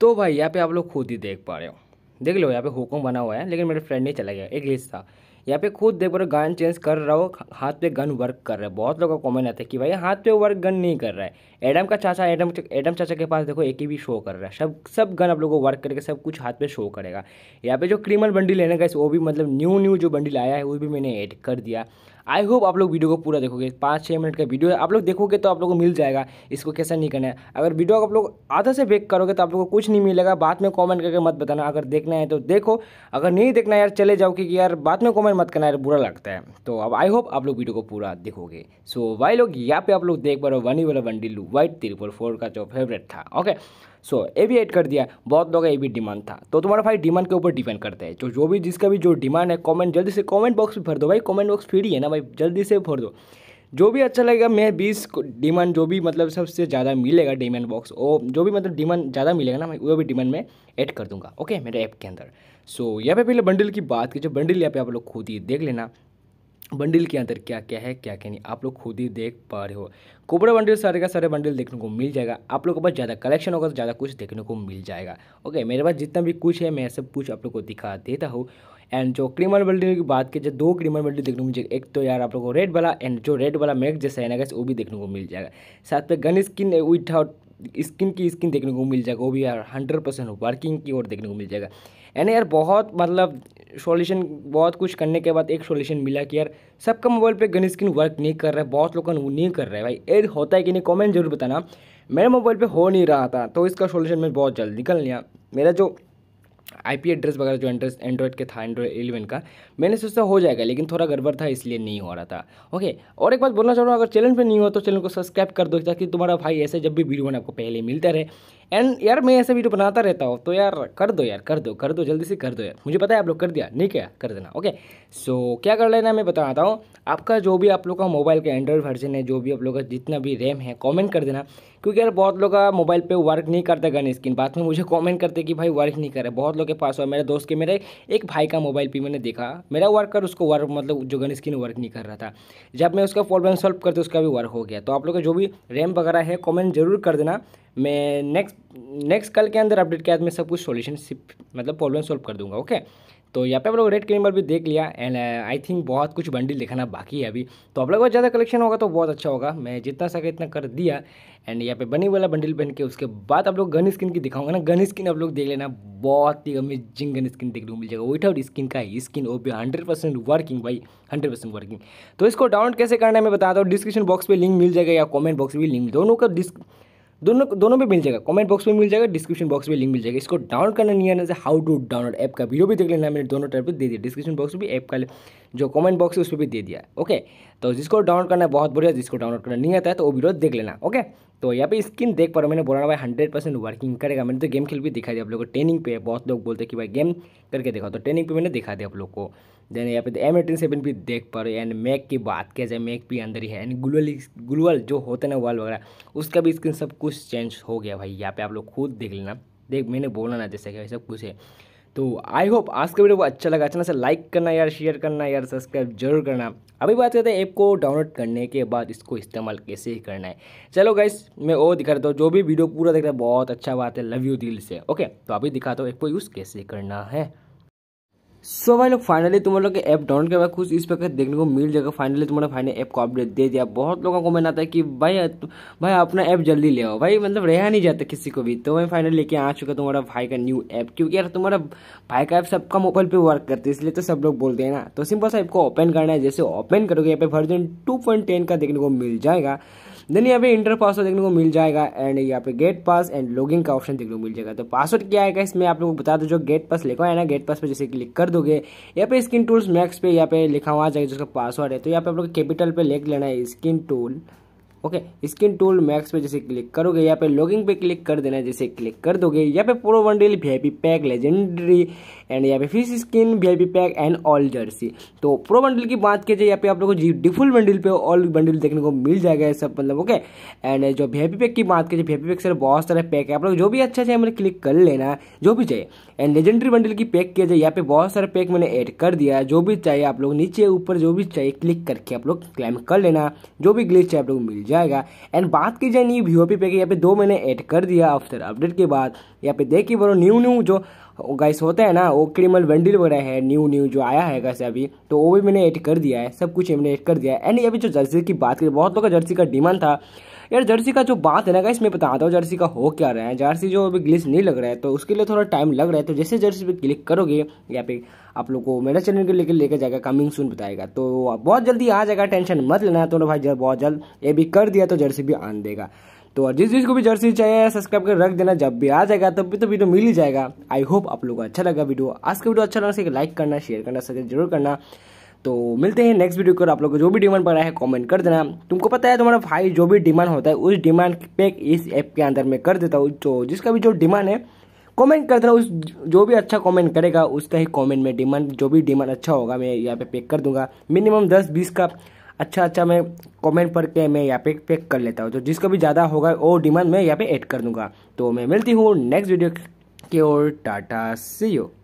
तो भाई यहाँ पे आप लोग खुद ही देख पा रहे हो देख लो यहाँ पे हुकुम बना हुआ है लेकिन मेरे फ्रेंड नहीं चला गया एक रेस था यहाँ पे खुद देख पा रहे हो गन चेंज कर रहा हो हाथ पे गन वर्क कर रहा है बहुत लोगों का कॉमेंट आता है कि भाई हाथ पे वर्क गन नहीं कर रहा है एडम का चाचा एडम एडम चाचा के पास देखो एक ही भी शो कर रहा है सब सब गन आप लोगों को वर्क करके सब कुछ हाथ पे शो करेगा यहाँ पे जो क्रिमल बंडी लेने का वो भी मतलब न्यू न्यू जो बंडी लाया है वो भी मैंने एड कर दिया आई होप आप लोग वीडियो को पूरा देखोगे पाँच छः मिनट का वीडियो है आप लोग देखोगे तो आप लोग को मिल जाएगा इसको कैसा नहीं करना है अगर वीडियो आप लोग आधा से बेक करोगे तो आप लोग को कुछ नहीं मिलेगा बाद में कॉमेंट करके मत बताना अगर देखना है तो देखो अगर नहीं देखना यार चले जाओ क्योंकि यार बाद में कॉमेंट मत करना यार बुरा लगता है तो अब आई होप आप लोग वीडियो को पूरा देखोगे सो वाई लोग यहाँ पे आप लोग देख पा रहे हो वन ही वाला वन डी लू वाइट फोर का जो फेवरेट था ओके सो ये भी ऐड कर दिया बहुत लोग का ये भी डिमांड था तो तुम्हारा भाई डिमांड के ऊपर डिपेंड करते हैं तो जो भी जिसका भी जो डिमांड है कॉमेंट जल्दी से कॉमेंट बॉक्स भी भर दो भाई कॉमेंट बॉक्स फ्री है ना भाई जल्दी से भर दो जो भी अच्छा लगेगा मैं बीस डिमांड जो भी मतलब सबसे ज़्यादा मिलेगा डिमांड बॉक्स वो जो भी मतलब डिमांड ज़्यादा मिलेगा ना मैं वो भी डिमांड में ऐड कर दूंगा ओके मेरे ऐप के अंदर सो so, यहाँ पे पहले बंडल की बात की जो बंडल यहाँ पे आप लोग खुद ही देख लेना बंडल के अंदर क्या क्या है क्या क्या नहीं आप लोग खुद ही देख पा रहे हो कोबरा बंडल सारे का सारे बंडल देखने को मिल जाएगा आप लोगों के पास ज़्यादा कलेक्शन होगा तो ज़्यादा कुछ देखने को मिल जाएगा ओके मेरे पास जितना भी कुछ है मैं सब कुछ आप लोग को दिखा देता हूँ एंड जो क्रीमर बल्टी की बात की जाए दो क्रीमर बल्टी देखने को मिल जाएगा एक तो यार आप लोगों को रेड वाला एंड जो रेड वाला मैग जैसा है ना गैस वो भी देखने को मिल जाएगा साथ में गन स्किन आउट स्किन की स्किन देखने को मिल जाएगा वो भी यार हंड्रेड परसेंट वर्किंग की ओर देखने को मिल जाएगा यानी यार बहुत मतलब सॉल्यूशन बहुत कुछ करने के बाद एक सॉल्यूशन मिला कि यार सबका मोबाइल पे गन स्किन वर्क नहीं कर रहा है बहुत लोग वो नहीं कर रहा है भाई एड होता है कि नहीं कॉमेंट जरूर बताना मेरे मोबाइल पर हो नहीं रहा था तो इसका सोल्यूशन मैं बहुत जल्द निकल लिया मेरा जो आईपी एड्रेस वगैरह जो एंड्रेस एंड्रॉइड के था एंड्रॉइड एलेवन का मैंने सोचा हो जाएगा लेकिन थोड़ा गड़बड़ था इसलिए नहीं हो रहा था ओके और एक बात बोलना चाह रहा हूँ अगर चैनल पर नहीं हो तो चैनल को सब्सक्राइब कर दो ताकि तुम्हारा भाई ऐसे जब भी वीडियो बने आपको पहले मिलता रहे एंड यार मैं ऐसे वीडियो बनाता रहता हूँ तो यार कर दो यार कर दो कर दो जल्दी से कर दो यार मुझे पता है आप लोग कर दिया नहीं क्या कर देना ओके सो so, क्या कर लेना मैं बताता हूँ आपका जो भी आप लोग का मोबाइल का एंड्रॉयड वर्जन है जो भी आप लोग का जितना भी रैम है कॉमेंट कर देना क्योंकि यार बहुत लोग का मोबाइल पर वर्क नहीं करता गन स्किन बाद में मुझे कॉमेंट करते कि भाई वर्क नहीं करे बहुत लोग के पास हुआ मेरे दोस्त के मेरे एक भाई का मोबाइल पर मैंने देखा मेरा वर्क कर उसको वर्क मतलब जो गन स्किन वर्क नहीं कर रहा था जब मैं उसका प्रॉब्लम सॉल्व करते उसका भी वर्क हो गया तो आप लोग का जो भी रैम वगैरह है कॉमेंट जरूर कर देना मैं नेक्स्ट नेक्स्ट कल के अंदर अपडेट के बाद मैं सब कुछ सोल्यूशन मतलब प्रॉब्लम सॉल्व कर दूंगा ओके तो यहाँ पे आप लोग रेड क्रीमर भी देख लिया एंड आई थिंक बहुत कुछ बंडी दिखाना बाकी है अभी तो आप लोग का ज़्यादा कलेक्शन होगा तो बहुत अच्छा होगा मैं जितना सके इतना कर दिया एंड यहाँ पे बनी वाला बंडल पहन के उसके बाद आप लोग गन स्किन की दिखाऊंगा ना गन स्किन आप लोग देख लेना बहुत ही अमेजिंग गन स्किन देखने को मिल जाएगा विथआउट स्किन का ही स्किन वो भी हंड्रेड परसेंट वर्किंग भाई हंड्रेड परसेंट वर्किंग तो इसको डाउनलोड कैसे करना है मैं बताता हूँ डिस्क्रिप्शन बॉक्स पर लिंक मिल जाएगा या कॉमेंट बॉक्स में लिंक दोनों का डिस्क दोनों दोनों में मिल जाएगा कमेंट बॉक्स में मिल जाएगा डिस्क्रिप्शन बॉक्स में लिंक मिल जाएगा इसको डाउनलोड करना नहीं आना हाउ टू डाउनलोड ऐप का वीडियो भी देख लेना मैंने दोनों टाइप पर दे दिया डिस्क्रिप्शन बॉक्स में भी ऐप का जो कमेंट बॉक्स है उस पर भी दे दिया ओके तो जिसको डाउनलोड करना है बहुत बढ़िया जिसको डाउनलोड करना नहीं आता है तो वो वीडियो देख लेना ओके तो यहाँ पे स्किन देख पा रहा हूँ मैंने बोला भाई हंड्रेड परसेंट वर्किंग करेगा मैंने तो गेम खेल भी तो दिखा दिया आप लोगों को ट्रेनिंग पे बहुत लोग बोलते कि भाई गेम करके देखा तो ट्रेनिंग पे मैंने दिखा दिया आप लोग को देन यहाँ पे एम एटीन सेवन भी देख पा रहे हो एंड मैक की बात किया जाए मैक भी अंदर ही है एंड ग्लूअल ग्लूअल जो होते ना वाल वगैरह उसका भी स्किन सब कुछ चेंज हो गया भाई यहाँ पे आप लोग खुद देख लेना देख मैंने बोला ना जैसे कि सब कुछ है तो आई होप आज का वीडियो को अच्छा लगा अच्छा से लाइक करना यार शेयर करना यार सब्सक्राइब जरूर करना अभी बात करते हैं ऐप को डाउनलोड करने के बाद इसको इस्तेमाल कैसे करना है चलो गाइस मैं वो दिखा देता हूँ जो भी वीडियो पूरा देख रहा है बहुत अच्छा बात है लव यू दिल से ओके तो अभी दिखाता हूँ ऐप को यूज़ कैसे करना है सो so भाई लोग फाइनली तुम लोग के ऐप डाउनलोड के बाद कुछ इस प्रकार देखने को मिल जाएगा फाइनली तुम्हारा फाइनल ऐप को अपडेट दे दिया बहुत लोगों को मैंने आता है कि भाई भाई अपना ऐप जल्दी ले आओ भाई मतलब रहा नहीं जाता किसी को भी तो मैं फाइनली लेके आ चुका तुम्हारा भाई का न्यू ऐप क्योंकि यार तुम्हारा भाई का ऐप सबका मोबाइल पर वर्क करते है इसलिए तो सब लोग बोलते हैं ना तो सिंपल सा ऐप को ओपन करना है जैसे ओपन करोगे यहाँ पे वर्जन टू का देखने को मिल जाएगा देन यहाँ पे इंटर पासवर्ड देखने को मिल जाएगा एंड यहाँ पे गेट पास एंड लॉगिंग का ऑप्शन देखने को मिल जाएगा तो पासवर्ड क्या आएगा इसमें आप लोग बता दो जो गेट पास लिखा है ना गेट पास पे जैसे क्लिक कर दोगे यहाँ पे स्किन टूल्स मैक्स पे यहाँ पे लिखा हुआ जाएगा जिसका पासवर्ड है तो यहाँ पे आप लोग कैपिटल पे लिख लेना है skin tool okay skin tool max पे जैसे क्लिक करोगे यहाँ पे लॉगिंग पे क्लिक कर देना जैसे क्लिक कर दोगे यहाँ पे pro deal V pack legendary and यहाँ पे fish skin V pack and all jersey तो प्रो बंडल की बात कीजिए यहाँ पे आप लोगों को जी डिफुल बंडल पे ऑल बंडल देखने को मिल जाएगा सब मतलब ओके एंड जो वी पैक की बात कीजिए वी पैक सर बहुत सारे पैक है आप लोग जो भी अच्छा चाहिए मैंने क्लिक कर लेना जो भी चाहिए एंड लेजेंडरी बंडल की पैक किया जाए यहाँ पे बहुत सारे पैक मैंने ऐड कर दिया जो भी चाहिए आप लोग नीचे ऊपर जो भी चाहिए क्लिक करके आप लोग क्लाइम कर लेना जो भी ग्लिच चाहिए आप लोग मिल जाए जाएगा एंड बात की जाए न्यू वी ओ पी पे कि यहाँ पे दो मैंने ऐड कर दिया आफ्टर अपडेट के बाद यहाँ पे देखिए बोलो न्यू न्यू जो गाइस होता है ना वो क्रिमल वेंडिल वगैरह है न्यू न्यू जो आया है गैसे अभी तो वो भी मैंने एड कर दिया है सब कुछ मैंने एड कर दिया है एंड अभी जो जर्सी की बात करें बहुत लोग का जर्सी का डिमांड था यार जर्सी का जो बात है ना गाइस मैं बताता हूँ जर्सी का हो क्या रहा है जर्सी जो अभी ग्लिस नहीं लग रहा है तो उसके लिए थोड़ा टाइम लग रहा है तो जैसे जर्सी पे क्लिक करोगे या फिर आप लोग को मेरा चैनल के लेकर लेकर जाएगा कमिंग सून बताएगा तो बहुत जल्दी आ जाएगा टेंशन मत लेना तो भाई जब बहुत जल्द ये भी कर दिया तो जर्सी भी आन देगा तो और जिस चीज़ को भी जर्सी चाहिए सब्सक्राइब कर रख देना जब भी आ जाएगा तब भी तो वीडियो मिल ही जाएगा आई होप आप लोगों को अच्छा लगा वीडियो आज का वीडियो अच्छा लगा सके लाइक करना शेयर करना सके जरूर करना तो मिलते हैं नेक्स्ट वीडियो को आप लोग को जो भी डिमांड पड़ा है कमेंट कर देना तुमको पता है तुम्हारा भाई जो भी डिमांड होता है उस डिमांड पे इस ऐप के अंदर मैं कर देता हूँ तो जिसका भी जो डिमांड है कमेंट कर देना उस जो भी अच्छा कमेंट करेगा उसका ही कमेंट में डिमांड जो भी डिमांड अच्छा होगा मैं यहाँ पे पैक कर दूंगा मिनिमम दस बीस का अच्छा अच्छा मैं कमेंट पर के मैं यहाँ पे पैक कर लेता हूँ तो जिसका भी ज़्यादा होगा वो डिमांड मैं यहाँ पे ऐड कर दूंगा तो मैं मिलती हूँ नेक्स्ट वीडियो की ओर टाटा सी यू